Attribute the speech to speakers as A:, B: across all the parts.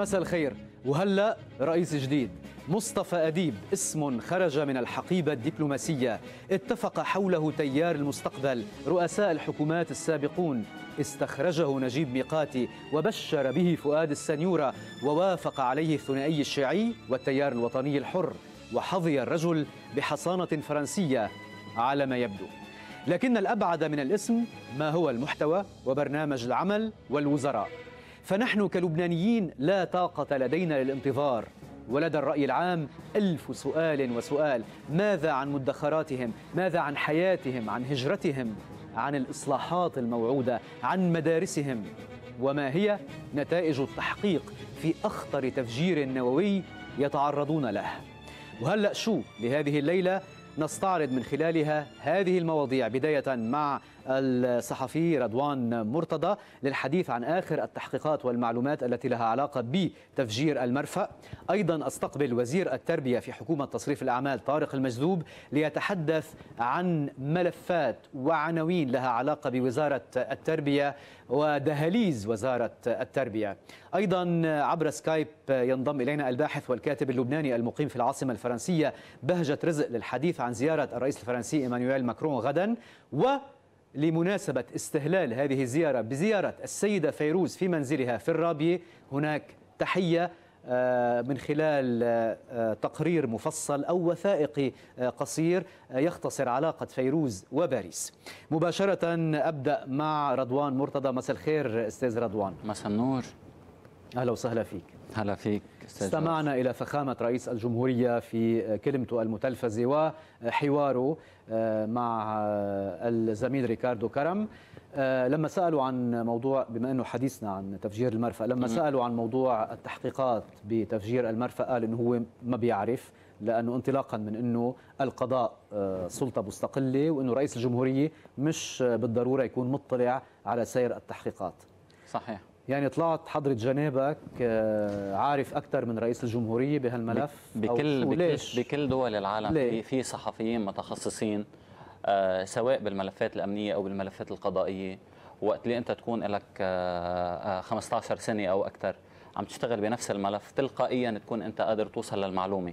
A: مساء الخير وهلا رئيس جديد مصطفى أديب اسم خرج من الحقيبة الدبلوماسية اتفق حوله تيار المستقبل رؤساء الحكومات السابقون استخرجه نجيب ميقاتي وبشر به فؤاد السنيورة ووافق عليه الثنائي الشيعي والتيار الوطني الحر وحظي الرجل بحصانة فرنسية على ما يبدو لكن الأبعد من الاسم ما هو المحتوى وبرنامج العمل والوزراء فنحن كلبنانيين لا طاقة لدينا للانتظار ولدى الرأي العام ألف سؤال وسؤال ماذا عن مدخراتهم ماذا عن حياتهم عن هجرتهم عن الإصلاحات الموعودة عن مدارسهم وما هي نتائج التحقيق في أخطر تفجير نووي يتعرضون له وهلأ شو لهذه الليلة نستعرض من خلالها هذه المواضيع بداية مع الصحفي رضوان مرتضى للحديث عن آخر التحقيقات والمعلومات التي لها علاقة بتفجير المرفأ أيضا أستقبل وزير التربية في حكومة تصريف الأعمال طارق المجذوب ليتحدث عن ملفات وعناوين لها علاقة بوزارة التربية ودهاليز وزارة التربية أيضا عبر سكايب ينضم إلينا الباحث والكاتب اللبناني المقيم في العاصمة الفرنسية بهجة رزق للحديث عن زيارة الرئيس الفرنسي إيمانويل ماكرون غدا و لمناسبة استهلال هذه الزيارة بزيارة السيدة فيروز في منزلها في الرابية هناك تحية آه، من خلال آه، تقرير مفصل أو وثائقي آه، قصير يختصر علاقة فيروز وباريس مباشرة أبدأ مع رضوان مرتضى مساء الخير أستاذ رضوان مساء النور أهلا وسهلا فيك هلا فيك استمعنا إلى فخامة رئيس الجمهورية في كلمته المتلفزة وحواره آه، مع آه، الزميل ريكاردو كرم آه، لما سألوا عن موضوع بما أنه حديثنا عن تفجير المرفأ لما سألوا عن موضوع التحقيقات بتفجير المرفأ قال أنه هو ما بيعرف لانه انطلاقا من انه القضاء سلطه مستقله وانه رئيس الجمهوريه مش بالضروره يكون مطلع على سير التحقيقات صحيح يعني طلعت حضرة جنابك آه، عارف أكثر من رئيس الجمهورية بهالملف بكل بكل,
B: بكل دول العالم ليه؟ في صحفيين متخصصين آه، سواء بالملفات الأمنية أو بالملفات القضائية وقت اللي أنت تكون لك 15 آه، سنة أو أكثر عم تشتغل بنفس الملف تلقائيا تكون أنت قادر توصل للمعلومة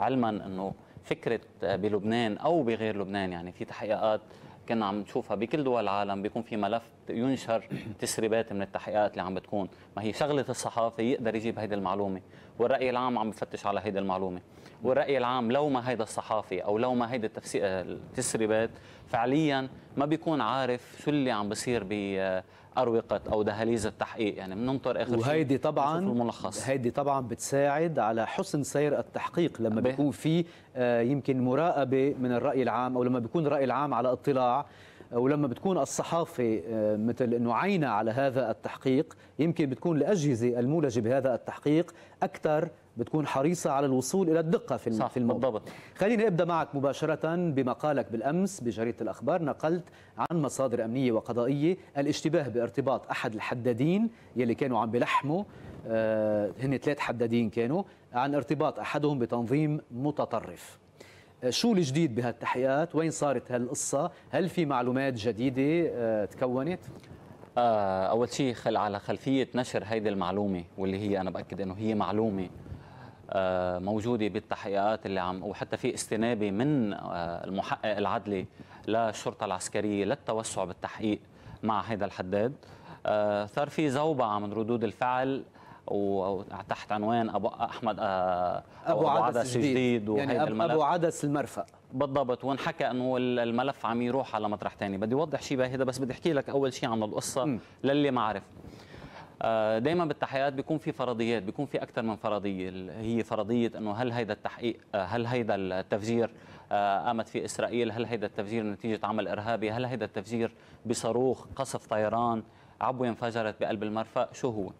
B: علما أنه فكرة بلبنان أو بغير لبنان يعني في تحقيقات كنا عم نشوفها بكل دول العالم بيكون في ملف ينشر تسريبات من التحقيقات اللي عم بتكون ما هي شغله الصحافه يقدر يجيب هيدي المعلومه والراي العام عم بفتش على هيدي المعلومه والراي العام لو ما هيدا الصحافي او لو ما هيدا التفسير آه، التسريبات فعليا ما بيكون عارف شو اللي عم بصير ب آه، اروقه او دهاليز التحقيق يعني بننطر اخر وهيدي
A: طبعا الملخص هيدي طبعا بتساعد على حسن سير التحقيق لما به. بيكون في آه، يمكن مراقبه من الراي العام او لما بيكون الراي العام على اطلاع ولما بتكون الصحافة آه، مثل أنه عينة على هذا التحقيق يمكن بتكون الأجهزة المولجة بهذا التحقيق أكثر بتكون حريصة على الوصول إلى الدقة في صح في الموضوع بالضبط. خليني أبدأ معك مباشرة بمقالك بالأمس بجريدة الأخبار نقلت عن مصادر أمنية وقضائية الاشتباه بارتباط أحد الحدادين يلي كانوا عم بلحموا آه، هن ثلاث حدادين كانوا عن ارتباط أحدهم بتنظيم متطرف آه، شو الجديد بهالتحقيقات وين
B: صارت هالقصة هل في معلومات جديدة آه، تكونت أول شيء خل على خلفية نشر هيدي المعلومة واللي هي أنا بأكد أنه هي معلومة آه، موجوده بالتحقيقات اللي عم وحتى في استنابه من آه، المحقق العدلي للشرطه العسكريه للتوسع بالتحقيق مع هذا الحداد آه، صار في زوبعه من ردود الفعل وتحت عنوان ابو احمد أبو, ابو عدس جديد يعني أبو, ابو عدس المرفأ بالضبط وانحكى انه الملف عم يروح على مطرح ثاني بدي اوضح شيء بهذا بس بدي احكي لك اول شيء عن القصه م. للي ما عرف آه، دائما بالتحقيقات بيكون في فرضيات بيكون في اكثر من فرضيه هي فرضيه انه هل هيدا التحقيق آه، هل هيدا التفجير آه، قامت فيه اسرائيل هل هيدا التفجير نتيجه عمل ارهابي هل هيدا التفجير بصاروخ قصف طيران عبوه انفجرت بقلب المرفأ شو هو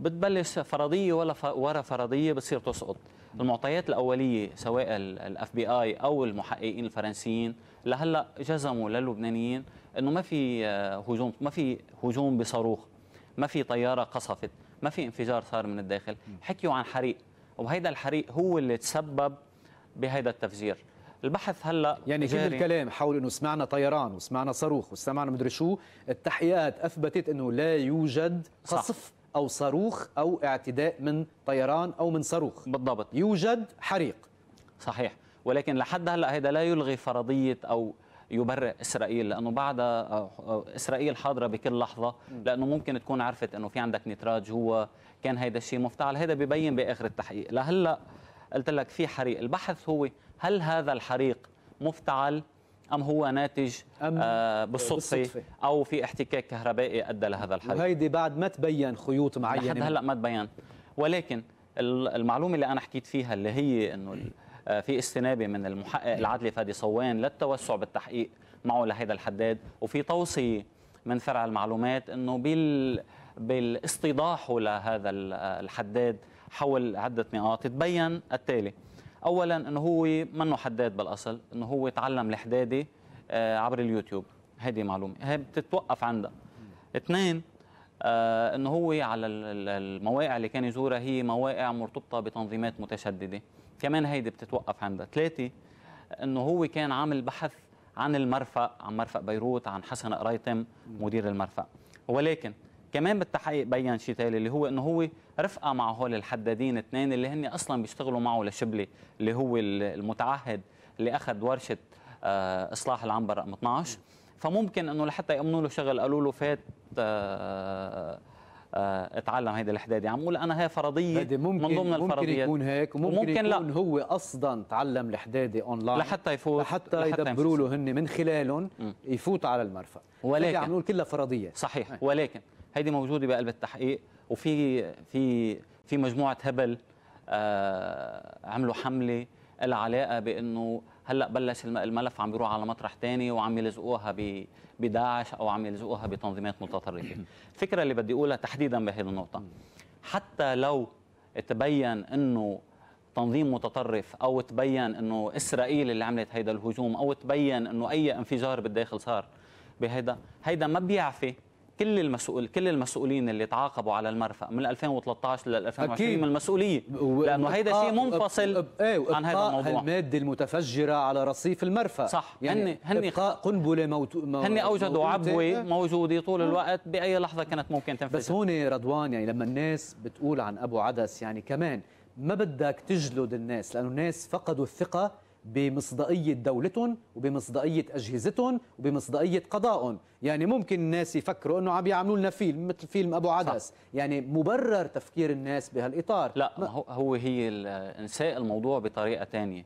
B: بتبلش فرضيه ولا ورا فرضيه بتصير تسقط المعطيات الاوليه سواء الاف بي اي او المحققين الفرنسيين لهلا جزموا للبنانيين انه ما في هجوم ما في هجوم بصاروخ ما في طياره قصفت ما في انفجار صار من الداخل حكيوا عن حريق وهيدا الحريق هو اللي تسبب بهيدا التفجير البحث هلا يعني كل الكلام
A: حول انه سمعنا طيران وسمعنا صاروخ وسمعنا مدري شو التحقيقات اثبتت انه لا يوجد قصف صح. او صاروخ او اعتداء من طيران او من صاروخ
B: بالضبط يوجد حريق صحيح ولكن لحد هلا هذا لا يلغي فرضيه او يبرئ اسرائيل لانه بعد آه، اسرائيل حاضره بكل لحظه لانه ممكن تكون عرفت انه في عندك نتراج هو كان هيدا الشيء مفتعل هذا ببين باخر التحقيق لهلا قلت لك في حريق البحث هو هل هذا الحريق مفتعل ام هو ناتج أم آه بالصدفة, بالصدفة او في احتكاك كهربائي ادى لهذا الحريق
A: وهيدي بعد ما تبين خيوط معينه لحد هلا ما
B: تبين ولكن المعلومه اللي انا حكيت فيها اللي هي انه آه، في استنابه من المحقق العدلي فادي صوان للتوسع بالتحقيق معه لهيدا الحداد وفي توصيه من فرع المعلومات انه بال بالاستيضاح لهذا آه، الحداد حول عده نقاط تبين التالي اولا انه هو منه حداد بالاصل انه هو تعلم الحداده آه، عبر اليوتيوب هذه معلومه هي بتتوقف عندها اثنين انه هو على المواقع اللي كان يزورها هي مواقع مرتبطه بتنظيمات متشدده كمان هيدي بتتوقف عندها ثلاثة انه هو كان عامل بحث عن المرفأ عن مرفأ بيروت عن حسن قريتم مدير المرفأ ولكن كمان بالتحقيق بين شيء تالي اللي هو انه هو رفقه مع هول الحدادين اثنين اللي هن اصلا بيشتغلوا معه لشبلي اللي هو المتعهد اللي اخذ ورشه آه، اصلاح العنبر رقم 12 فممكن انه لحتى يامنوا له شغل قالوا له فات آه، آه، اتعلم هيدي الحدادي يعني عم اقول انا هي فرضيه هيدي ممكن من ضمن الفرضيات ممكن يكون
A: هيك وممكن, وممكن يكون
B: لا. هو اصلا تعلم الحدادي اونلاين لحتى يفوت لحتى, لحتى يدبروا له هن من خلالهم يفوت على المرفأ يعني ولكن عم نقول كلها فرضيه صحيح هي. ولكن هيدي موجوده بقلب التحقيق وفي في في مجموعه هبل آه عملوا حمله العلاقه بانه هلا بلش الملف عم بيروح على مطرح ثاني وعم يلزقوها بداعش او عم يلزقوها بتنظيمات متطرفه الفكره اللي بدي اقولها تحديدا بهذه النقطه حتى لو تبين انه تنظيم متطرف او تبين انه اسرائيل اللي عملت هيدا الهجوم او تبين انه اي انفجار بالداخل صار بهيدا هيدا ما بيعفي كل المسؤول كل المسؤولين اللي تعاقبوا على المرفأ من 2013 لل 2020 من المسؤوليه لانه هيدا شيء منفصل ايه عن هذا الموضوع الماده المتفجره على رصيف المرفأ صح يعني هن هن
A: قنبله موت... مو... هن اوجدوا عبوه موجوده طول آه. الوقت
B: باي لحظه كانت
A: ممكن تنفجر بس هون رضوان يعني لما الناس بتقول عن ابو عدس يعني كمان ما بدك تجلد الناس لانه الناس فقدوا الثقه بمصداقيه دولتهم وبمصداقيه اجهزتهم وبمصداقيه قضائهم يعني ممكن الناس يفكروا انه عم يعملوا لنا فيلم مثل فيلم ابو
B: عدس صح. يعني مبرر تفكير الناس بهالاطار لا ما هو هي انساء الموضوع بطريقه تانية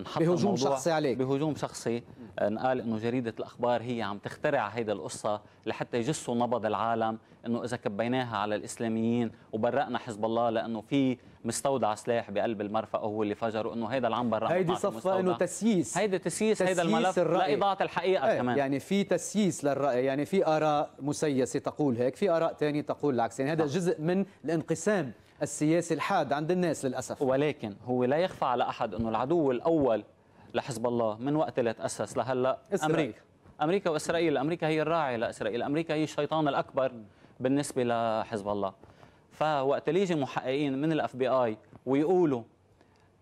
B: انحط بهجوم شخصي عليك بهجوم شخصي انقال آه، انه جريده الاخبار هي عم تخترع هيدا القصه لحتى يجسوا نبض العالم انه اذا كبيناها على الاسلاميين وبرأنا حزب الله لانه في مستودع سلاح بقلب المرفأ هو اللي فجر انه هيدا العنبر هيدي صفة انه تسييس هيدا تسييس, تسييس هيدا الملف الرأي. لاضاعه الحقيقه ايه كمان
A: يعني في تسييس للراي يعني في اراء مسيسه تقول هيك في اراء
B: ثانيه تقول العكس يعني هذا نعم. جزء من الانقسام السياسي الحاد عند الناس للأسف ولكن هو لا يخفى على أحد أنه العدو الأول لحزب الله من وقت اللي تأسس لهلأ إسرائيل. أمريكا أمريكا وإسرائيل أمريكا هي الراعي لإسرائيل أمريكا هي الشيطان الأكبر بالنسبة لحزب الله فوقت اللي يجي محققين من الاف بي اي ويقولوا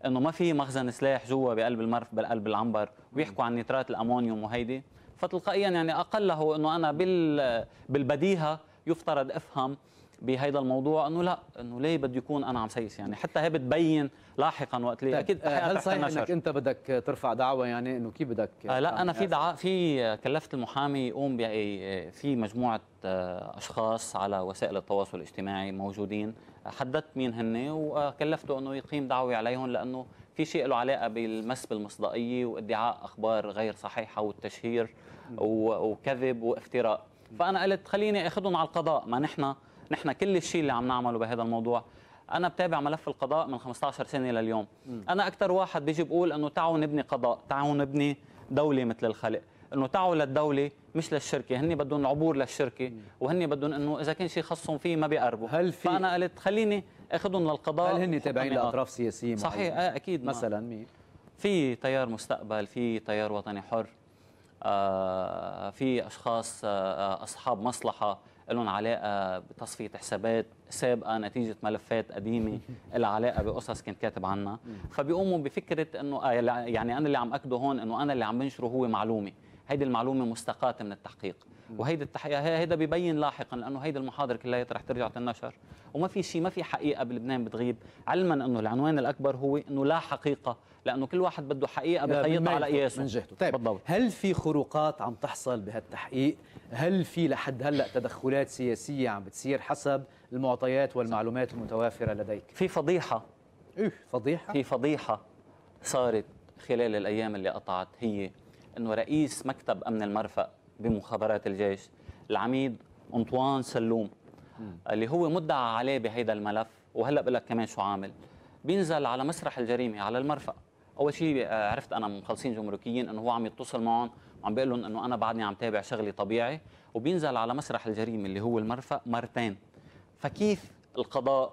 B: انه ما في مخزن سلاح جوا بقلب المرف بالقلب العنبر ويحكوا عن نترات الامونيوم وهيدي فتلقائيا يعني اقله انه انا بال بالبديهه يفترض افهم بهيدا الموضوع انه لا انه ليه بده يكون انا عم سيس يعني حتى هي بتبين لاحقا وقت لي طيب، اكيد آه، هل صحيح انك انت بدك ترفع دعوه يعني انه كيف بدك آه لا انا في دعاء في كلفت المحامي يقوم آه، في مجموعه آه، اشخاص على وسائل التواصل الاجتماعي موجودين حددت مين هن وكلفته انه يقيم دعوه عليهم لانه في شيء له علاقه بالمس بالمصداقيه وادعاء اخبار غير صحيحه والتشهير وكذب وافتراء فانا قلت خليني اخذهم على القضاء ما نحن نحن كل الشيء اللي عم نعمله بهذا الموضوع انا بتابع ملف القضاء من 15 سنه لليوم م. انا اكثر واحد بيجي بقول انه تعالوا نبني قضاء تعالوا نبني دوله مثل الخلق انه تعوا للدوله مش للشركه هن بدهم عبور للشركه وهن بدهم انه اذا كان شيء خصهم فيه ما بيقربوا هل في فانا قلت خليني اخذهم للقضاء هل هن تابعين لاطراف سياسيه صحيح آه اكيد مثلا مين في تيار مستقبل في تيار وطني حر آه في اشخاص آه, آه، اصحاب مصلحه لهم علاقه بتصفيه حسابات سابقه آه، نتيجه ملفات قديمه لها علاقه بقصص كنت كاتب عنها فبيقوموا بفكره انه آه، يعني انا اللي عم اكده هون انه انا اللي عم بنشره هو معلومه هيدي المعلومه مستقاه من التحقيق وهيدي التحقيق هذا ببين لاحقا لانه هيدي المحاضره كلها رح ترجع تنشر وما في شيء ما في حقيقه بلبنان بتغيب علما انه العنوان الاكبر هو انه لا حقيقه لانه كل واحد بده حقيقه بخيطها على قياسه من جهته
A: طيب بالضبط. هل في خروقات عم تحصل بهالتحقيق هل في لحد هلا تدخلات سياسيه عم بتصير
B: حسب المعطيات والمعلومات المتوافره لديك في فضيحه ايه فضيحه في فضيحه صارت خلال الايام اللي قطعت هي انه رئيس مكتب امن المرفأ بمخابرات الجيش العميد انطوان سلوم اللي هو مدعى عليه بهيدا الملف وهلا بقول لك كمان شو عامل بينزل على مسرح الجريمه على المرفأ اول شيء آه، عرفت انا مخلصين جمركيين انه هو عم يتصل معهم وعم بيقول لهم انه انا بعدني عم تابع شغلي طبيعي وبينزل على مسرح الجريمه اللي هو المرفأ مرتين فكيف القضاء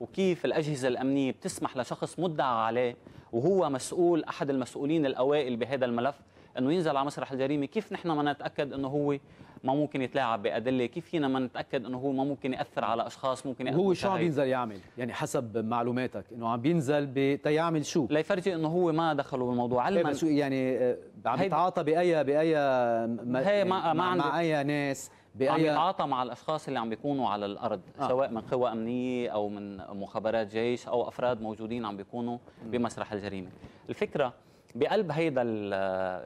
B: وكيف الاجهزه الامنيه بتسمح لشخص مدعى عليه وهو مسؤول احد المسؤولين الاوائل بهذا الملف انه ينزل على مسرح الجريمه كيف نحن ما نتاكد انه هو ما ممكن يتلاعب بادله كيف فينا ما نتاكد انه هو ما ممكن ياثر على اشخاص ممكن يأثر هو شو عم بينزل
A: يعمل يعني حسب معلوماتك انه عم بينزل
B: بتيعمل شو ليفرجي انه هو ما دخله بالموضوع إيه، علما شو يعني آه، عم يتعاطى باي باي ما ما, ما مع, مع اي ناس بأي... عم يتعاطى مع الاشخاص اللي عم بيكونوا على الارض آه. سواء من قوى امنيه او من مخابرات جيش او افراد موجودين عم بيكونوا بمسرح الجريمه الفكره بقلب هيدا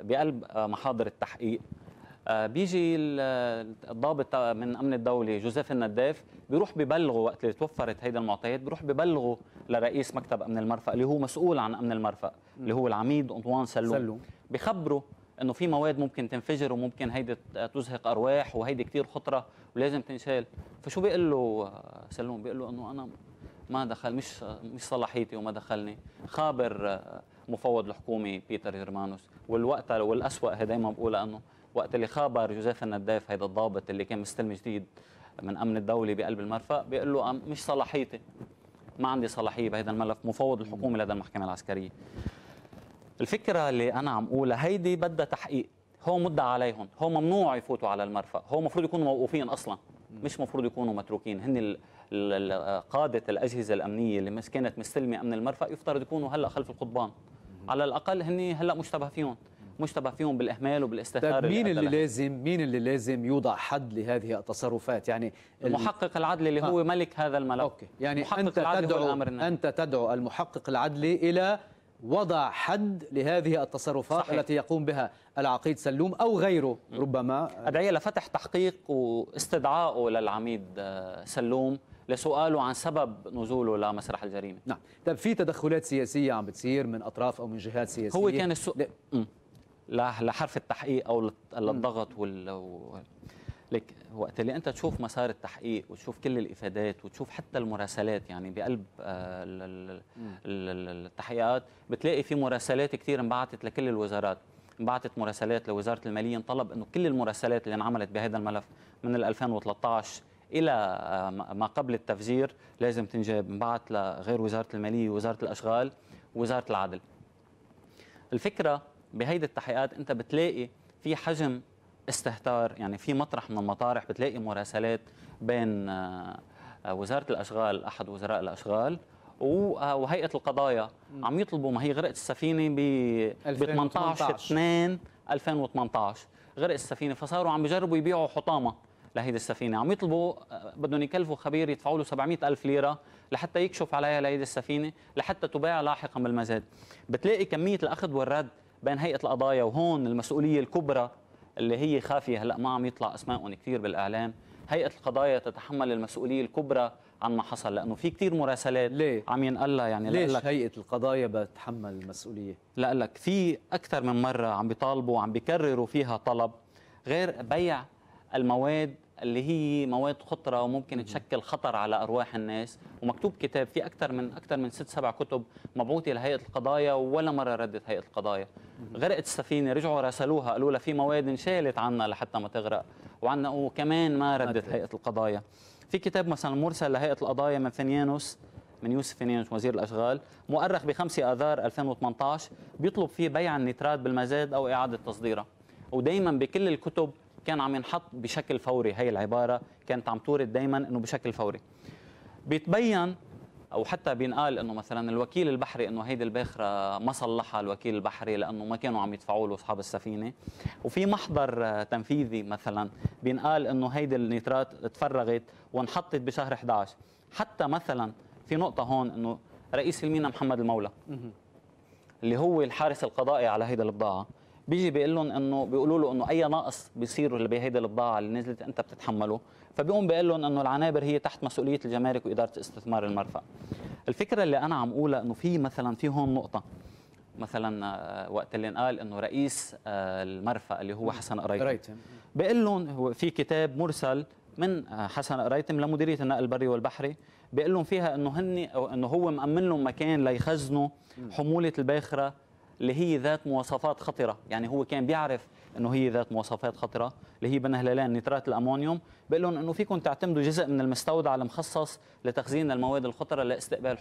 B: بقلب آه، محاضر التحقيق آه، بيجي الضابط من امن الدوله جوزيف النداف بيروح ببلغه وقت اللي توفرت هيدا المعطيات بيروح ببلغه لرئيس مكتب امن المرفأ اللي هو مسؤول عن امن المرفأ اللي هو العميد انطوان سلو, سلو. بخبره انه في مواد ممكن تنفجر وممكن هيدي تزهق ارواح وهيدي كثير خطره ولازم تنشال فشو بيقول له آه، سلوم بيقول له انه انا ما دخل مش مش صلاحيتي وما دخلني خابر آه، مفوض الحكومه بيتر جرمانوس والوقت والاسوء دائما بقول انه وقت اللي خابر جوزيف النداف هيدا الضابط اللي كان مستلم جديد من امن الدولي بقلب المرفأ بيقول له مش صلاحيتي ما عندي صلاحيه بهذا الملف مفوض الحكومه لدى المحكمه العسكريه الفكره اللي انا عم اقولها هيدي بدها تحقيق هو مدعى عليهم هو ممنوع يفوتوا على المرفأ هو مفروض يكونوا موقوفين اصلا مش مفروض يكونوا متروكين هن قادة الأجهزة الأمنية اللي كانت مستلمة أمن المرفأ يفترض يكونوا هلأ خلف القضبان على الأقل هن هلأ مشتبه فيهم مشتبه فيهم بالاهمال وبالاستهتار طيب مين اللي, لازم
A: مين اللي لازم يوضع حد لهذه التصرفات يعني المحقق العدلي اللي آه. هو ملك هذا الملف أوكي. يعني انت تدعو انت تدعو المحقق العدلي الى وضع حد لهذه التصرفات صحيح. التي يقوم بها العقيد سلوم او غيره ربما
B: ادعي لفتح تحقيق واستدعائه للعميد آه، سلوم لسؤاله عن سبب نزوله لمسرح الجريمه نعم طيب في تدخلات سياسيه عم بتصير من اطراف او من جهات سياسيه هو كان السؤال لحرف التحقيق او للضغط وال لك وقت اللي انت تشوف مسار التحقيق وتشوف كل الافادات وتشوف حتى المراسلات يعني بقلب آه، التحقيقات بتلاقي في مراسلات كثير انبعثت لكل الوزارات انبعثت مراسلات لوزاره الماليه انطلب انه كل المراسلات اللي انعملت بهذا الملف من 2013 الى آه، ما قبل التفجير لازم تنجاب انبعث لغير وزاره الماليه وزاره الاشغال وزاره العدل الفكره بهيدي التحقيقات انت بتلاقي في حجم استهتار يعني في مطرح من المطارح بتلاقي مراسلات بين آه، آه، وزاره الاشغال احد وزراء الاشغال آه، وهيئه القضايا عم يطلبوا ما هي غرقت السفينه ب 18 2 2018 غرق السفينه فصاروا عم بجربوا يبيعوا حطامه لهيدي السفينه عم يطلبوا بدهم يكلفوا خبير يدفعوا له 700 الف ليره لحتى يكشف عليها لهيدي السفينه لحتى تباع لاحقا بالمزاد بتلاقي كميه الاخذ والرد بين هيئه القضايا وهون المسؤوليه الكبرى اللي هي خافيه هلا ما عم يطلع اسمائهم كثير بالاعلام هيئه القضايا تتحمل المسؤوليه الكبرى عن ما حصل لانه في كثير مراسلات ليه؟ عم ينقلها يعني ليش لقلك هيئه القضايا بتحمل المسؤوليه لا لك في اكثر من مره عم بيطالبوا وعم بيكرروا فيها طلب غير بيع المواد اللي هي مواد خطره وممكن تشكل خطر على ارواح الناس ومكتوب كتاب في اكثر من اكثر من ست سبع كتب مبعوثه لهيئه القضايا ولا مره ردت هيئه القضايا غرقت السفينه رجعوا راسلوها قالوا لها في مواد انشالت عنا لحتى ما تغرق وعنا وكمان ما ردت هيئه القضايا في كتاب مثلا مرسل لهيئه القضايا من فنيانوس من يوسف فنيانوس وزير الاشغال مؤرخ ب 5 اذار 2018 بيطلب فيه بيع النترات بالمزاد او اعاده تصديرها ودائما بكل الكتب كان عم ينحط بشكل فوري هي العبارة كانت عم تورد دايما أنه بشكل فوري بيتبين او حتى بينقال انه مثلا الوكيل البحري انه هيدي الباخره ما صلحها الوكيل البحري لانه ما كانوا عم يدفعوا له اصحاب السفينه وفي محضر تنفيذي مثلا بينقال انه هيدي النيترات تفرغت وانحطت بشهر 11 حتى مثلا في نقطه هون انه رئيس المينا محمد المولى اللي هو الحارس القضائي على هيدا البضاعه بيجي بيقول لهم انه بيقولوا له انه اي نقص بيصير بهيدي البضاعه اللي نزلت انت بتتحمله فبيقوم بيقول لهم انه العنابر هي تحت مسؤوليه الجمارك واداره استثمار المرفأ الفكره اللي انا عم اقولها انه في مثلا في هون نقطه مثلا آه، وقت اللي انقال انه رئيس آه، المرفأ اللي هو حسن قريتم بيقول لهم في كتاب مرسل من آه، حسن قريتم لمديريه النقل البري والبحري بيقول لهم فيها انه هن انه هو مامن لهم مكان ليخزنوا حموله الباخره اللي هي ذات مواصفات خطره يعني هو كان بيعرف انه هي ذات مواصفات خطره اللي هي هلالين نترات الامونيوم بيقول لهم انه فيكم تعتمدوا جزء من المستودع المخصص لتخزين المواد الخطره لاستقبال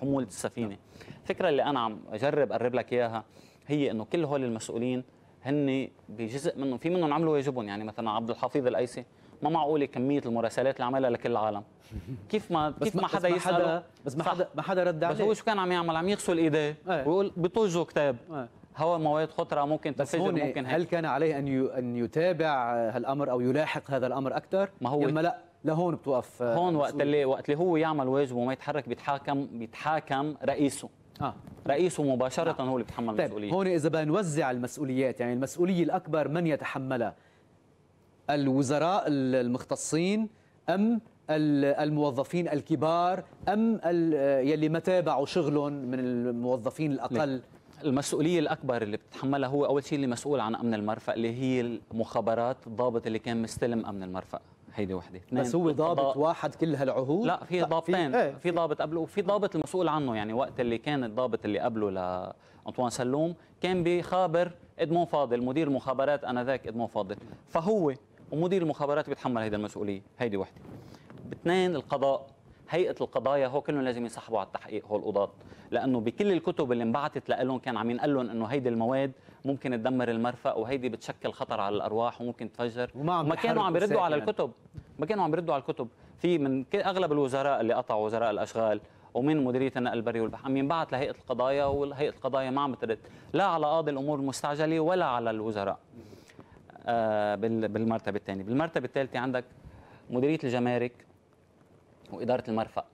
B: حموله السفينه الفكره اللي انا عم اجرب اقرب لك اياها هي انه كل هول المسؤولين هن بجزء منهم في منهم عملوا واجبهم يعني مثلا عبد الحفيظ الايسي ما معقوله كميه المراسلات اللي عملها لكل العالم كيف ما كيف ما حدا يسال بس ما حدا ما حدا رد عليه بس هو شو كان عم يعمل عم يغسل ايديه إيه. ويقول بيطجوا كتاب أي. هوا مواد خطره ممكن تنفجر ممكن هيك. هل كان عليه ان
A: ان يتابع هالامر او يلاحق هذا الامر اكثر ما هو لا لهون بتوقف آه، هون وقت اللي وقت
B: اللي هو يعمل واجبه وما يتحرك بيتحاكم بيتحاكم رئيسه آه. رئيسه مباشره آه. هو اللي بيتحمل طيب. المسؤوليه هون
A: اذا بنوزع المسؤوليات يعني المسؤوليه الاكبر من يتحملها الوزراء المختصين ام الموظفين الكبار ام يلي ما تابعوا شغلهم من الموظفين
B: الاقل المسؤوليه الاكبر اللي بتتحملها هو اول شيء اللي مسؤول عن امن المرفأ اللي هي المخابرات الضابط اللي كان مستلم امن المرفأ هيدي وحده بس هو ضابط واحد كل هالعهود لا في ضابطين ايه. في ضابط قبله وفي ضابط المسؤول عنه يعني وقت اللي كان الضابط اللي قبله لانطوان سلوم كان بخابر ادمون فاضل مدير مخابرات انذاك ادمون فاضل فهو ومدير المخابرات بيتحمل هيدا المسؤوليه هيدي وحده اثنين القضاء هيئه القضايا هو كلهم لازم ينسحبوا على التحقيق هو القضاة لانه بكل الكتب اللي انبعتت لهم كان عم ينقل لهم انه هيدي المواد ممكن تدمر المرفأ وهيدي بتشكل خطر على الارواح وممكن تفجر وما كانوا عم يردوا على الكتب ما كانوا عم يردوا على الكتب في من اغلب الوزراء اللي قطعوا وزراء الاشغال ومن مديريه النقل البري والبحر عم ينبعت لهيئه القضايا وهيئه القضايا ما عم ترد لا على قاضي الامور المستعجله ولا على الوزراء آه، بالمرتبه الثانيه بالمرتبه الثالثه عندك مديريه الجمارك واداره المرفأ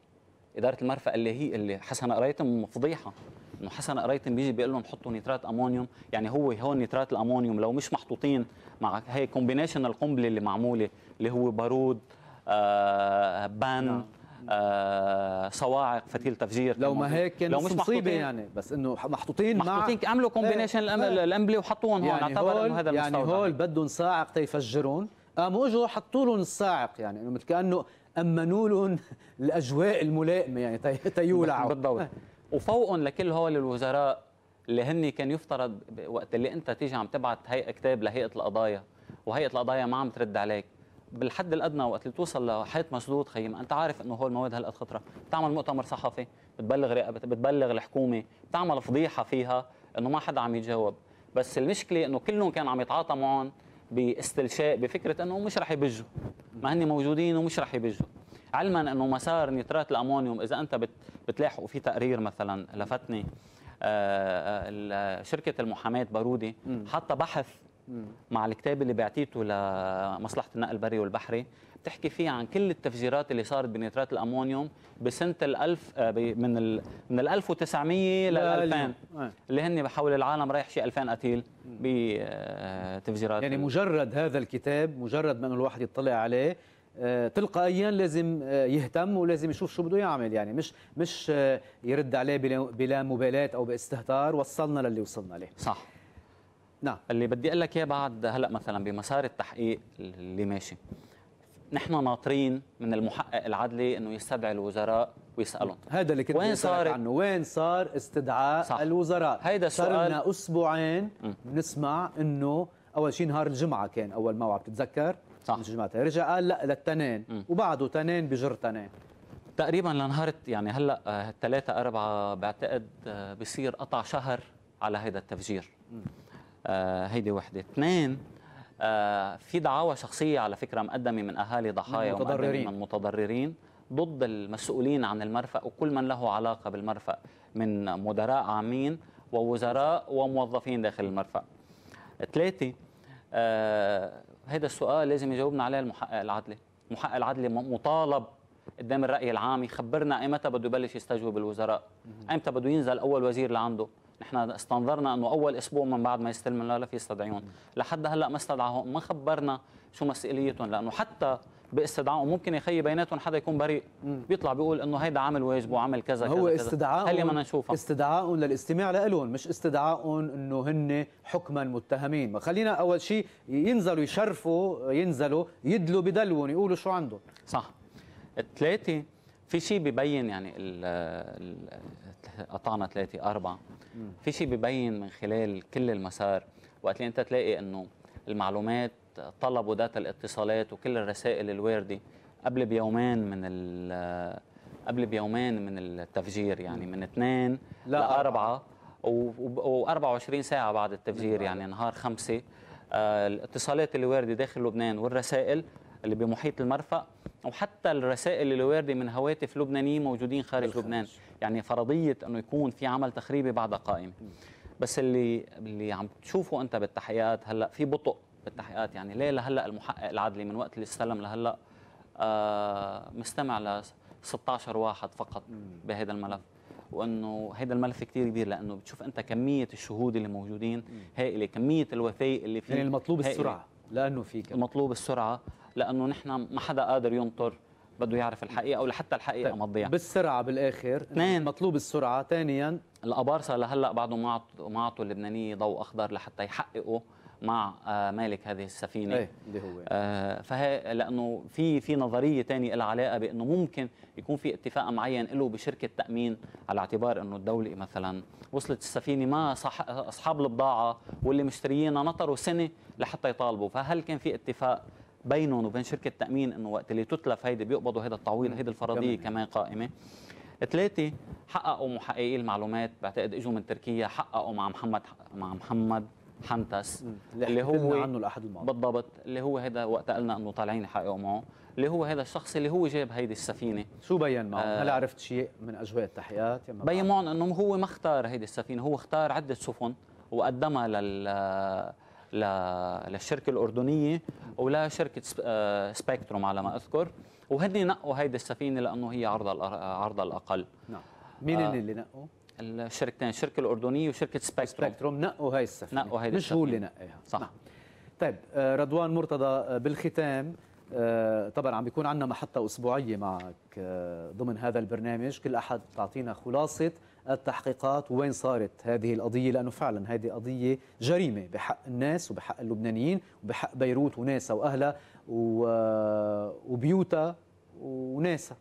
B: اداره المرفأ اللي هي اللي حسن قريتم فضيحه انه حسن قريتم بيجي بيقول لهم حطوا نيترات امونيوم يعني هو هون نيترات الامونيوم لو مش محطوطين مع هي كومبينيشن القنبله اللي معموله اللي هو بارود آه بان نعم. آه، صواعق فتيل تفجير لو ما هيك كان لو مش مصيبه يعني بس
A: انه محطوطين مع محطوطين عملوا كومبينيشن إيه، الامبلي
B: إيه. وحطوهم هون يعني اعتبروا انه هذا يعني هول
A: بدهم صاعق تيفجرون قاموا اجوا حطوا لهم الصاعق يعني انه مثل كانه امنوا لهم الاجواء الملائمه يعني تيولعوا بالضبط
B: وفوق لكل هول الوزراء اللي هن كان يفترض وقت اللي انت تيجي عم تبعت هي كتاب لهيئه القضايا وهيئه القضايا ما عم ترد عليك بالحد الادنى وقت اللي توصل لحيط مسدود خيم انت عارف انه هول المواد هالقد خطره بتعمل مؤتمر صحفي بتبلغ رقابة بتبلغ الحكومه بتعمل فضيحه فيها انه ما حدا عم يتجاوب بس المشكله انه كلهم كان عم يتعاطى معهم باستلشاء بفكره انه مش رح يبجوا ما هن موجودين ومش رح يبجوا علما انه مسار نيترات الامونيوم اذا انت بت بتلاحقوا في تقرير مثلا لفتني آه، آه، شركه المحاماه بارودي حتى بحث مع الكتاب اللي بعتيته لمصلحه النقل البري والبحري بتحكي فيه عن كل التفجيرات اللي صارت بنيترات الامونيوم بسنه الالف آه، من ال من ال 1900 لل 2000 اللي هن حول العالم رايح شيء 2000 قتيل بتفجيرات آه، يعني مجرد هذا الكتاب مجرد ما الواحد يطلع عليه آه، تلقائيا لازم
A: يهتم ولازم يشوف شو بده يعمل يعني مش مش يرد عليه بلا مبالاه او باستهتار وصلنا للي وصلنا له صح
B: نعم اللي بدي اقول لك اياه بعد هلا مثلا بمسار التحقيق اللي ماشي نحن ناطرين من المحقق العدلي انه يستدعي الوزراء ويسالهم هذا اللي كنت وين صار عنه
A: وين صار استدعاء صح. الوزراء هيدا صار لنا اسبوعين بنسمع انه اول شيء نهار الجمعه كان اول موعد بتتذكر صح الجمعه رجع قال لا للتنين وبعده تنين بجر
B: تنين تقريبا لنهار يعني هلا ثلاثة آه، أربعة بعتقد آه، بصير قطع شهر على هيدا التفجير م. آه، هيدي وحده اثنين آه، في دعاوى شخصيه على فكره مقدمه من اهالي ضحايا من من متضررين ضد المسؤولين عن المرفأ وكل من له علاقه بالمرفأ من مدراء عامين ووزراء وموظفين داخل المرفأ ثلاثه هذا آه، السؤال لازم يجاوبنا عليه المحقق العدلي المحقق العدلي مطالب قدام الرأي العام يخبرنا ايمتى بده يبلش يستجوب الوزراء ايمتى بده ينزل اول وزير لعنده نحن استنظرنا انه اول اسبوع من بعد ما يستلم الملف يستدعيهم لحد هلا ما استدعاهم ما خبرنا شو مسؤوليتهم لانه حتى باستدعائهم ممكن يخيي بيناتهم حدا يكون بريء بيطلع بيقول انه هيدا عامل واجبه وعمل كذا هو كذا استدعاء هل ما نشوفها
A: استدعاء للاستماع لهم مش استدعاء انه هن حكما متهمين خلينا اول شيء
B: ينزلوا يشرفوا ينزلوا يدلوا بدلون يقولوا شو عندهم صح الثلاثه في شيء ببين يعني قطعنا ثلاثة أربعة في شيء ببين من خلال كل المسار وقت اللي أنت تلاقي أنه المعلومات طلبوا داتا الاتصالات وكل الرسائل الواردة قبل بيومين من قبل بيومين من التفجير يعني من اثنين لا لأربعة و24 ساعة بعد التفجير يعني نهار خمسة آه، الاتصالات اللي واردة داخل لبنان والرسائل اللي بمحيط المرفأ أو حتى الرسائل اللي واردة من هواتف لبنانيين موجودين خارج بالخارج. لبنان يعني فرضية أنه يكون في عمل تخريبي بعد قائمة بس اللي اللي عم تشوفه أنت بالتحقيقات هلأ في بطء بالتحقيقات يعني ليه لهلأ المحقق العدلي من وقت اللي استلم لهلأ آه مستمع ل 16 واحد فقط بهذا الملف وانه هذا الملف كثير كبير لانه بتشوف انت كميه الشهود اللي موجودين هائله كميه الوثائق اللي فيه يعني المطلوب هائلة. السرعه لانه في كمان. مطلوب السرعه لانه نحن ما حدا قادر ينطر بده يعرف الحقيقه او لحتى الحقيقه طيب، ما تضيع بالسرعه بالاخر اثنين مطلوب السرعه ثانيا الابارصه لهلا بعده ما عطوا ما عطوا اللبنانيه ضوء اخضر لحتى يحققوا مع آه، مالك هذه السفينه ايه دي هو آه فهي لانه في في نظريه ثانيه لها علاقه بانه ممكن يكون في اتفاق معين له بشركه تامين على اعتبار انه الدوله مثلا وصلت السفينه ما صح اصحاب البضاعه واللي مشتريينها نطروا سنه لحتى يطالبوا فهل كان في اتفاق بينهم وبين شركه تامين انه وقت اللي تتلف هيدي بيقبضوا هيدا التعويض هيدي الفرضيه كمان, كمان قائمه ثلاثه حققوا محققي المعلومات بعتقد اجوا من تركيا حققوا مع محمد مع محمد حنتس اللي هو عنه الاحد الماضي بالضبط اللي هو هذا وقت قلنا انه طالعين يحققوا معه اللي هو هذا الشخص اللي هو جاب هيدي السفينه شو بين معه؟ آه هل عرفت
A: شيء من اجواء التحقيقات؟ بين
B: معهم انه هو ما اختار هيدي السفينه هو اختار عده سفن وقدمها لل للشركه الاردنيه ولشركه آه، سبيكتروم على ما اذكر وهن نقوا هيدي السفينه لانه هي عرضها عرضها الاقل نعم مين آه اللي نقوا؟ الشركتين الشركه الاردنيه وشركه سبيكتروم سبيكتروم نقوا هاي السفينه نقوا هاي مش هو اللي نقاها صح نعم. طيب
A: آه، رضوان مرتضى آه، بالختام آه، طبعا عم بيكون عندنا محطة أسبوعية معك ضمن هذا البرنامج كل أحد تعطينا خلاصة التحقيقات وين صارت هذه القضية لأنه فعلا هذه قضية جريمة بحق الناس وبحق اللبنانيين وبحق بيروت وناسا وأهلها وبيوتها وناسا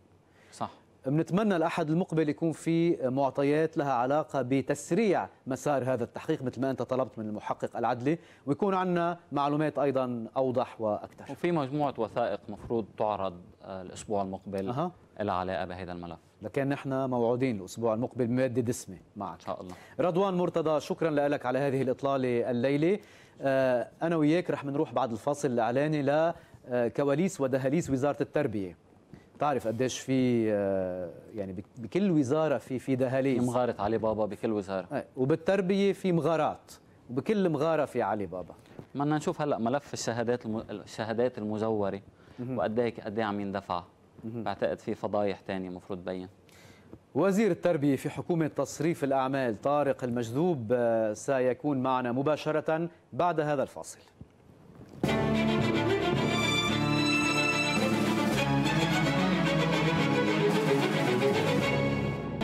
A: بنتمنى الاحد المقبل يكون في معطيات لها علاقه بتسريع مسار هذا التحقيق مثل ما انت طلبت من المحقق العدلي ويكون عندنا معلومات ايضا اوضح واكثر
B: وفي مجموعه وثائق مفروض تعرض آه، الاسبوع المقبل أه. العلاقه بهذا الملف
A: لكن نحن موعودين الاسبوع المقبل بماده دسمه معك ان شاء الله رضوان مرتضى شكرا لك على هذه الاطلاله الليله آه، انا وياك رح نروح بعد الفاصل الاعلاني لكواليس آه، ودهاليس وزاره التربيه تعرف قديش في آه، يعني بكل وزاره في في دهاليز مغاره علي بابا بكل وزاره إيه،
B: وبالتربيه في مغارات وبكل مغاره في علي بابا بدنا نشوف هلا ملف الشهادات الشهادات المزوره وقد ايه قد ايه عم يندفع بعتقد في فضايح ثانيه المفروض تبين وزير التربية في حكومة تصريف الأعمال طارق
A: المجذوب آه، سيكون معنا مباشرة بعد هذا الفاصل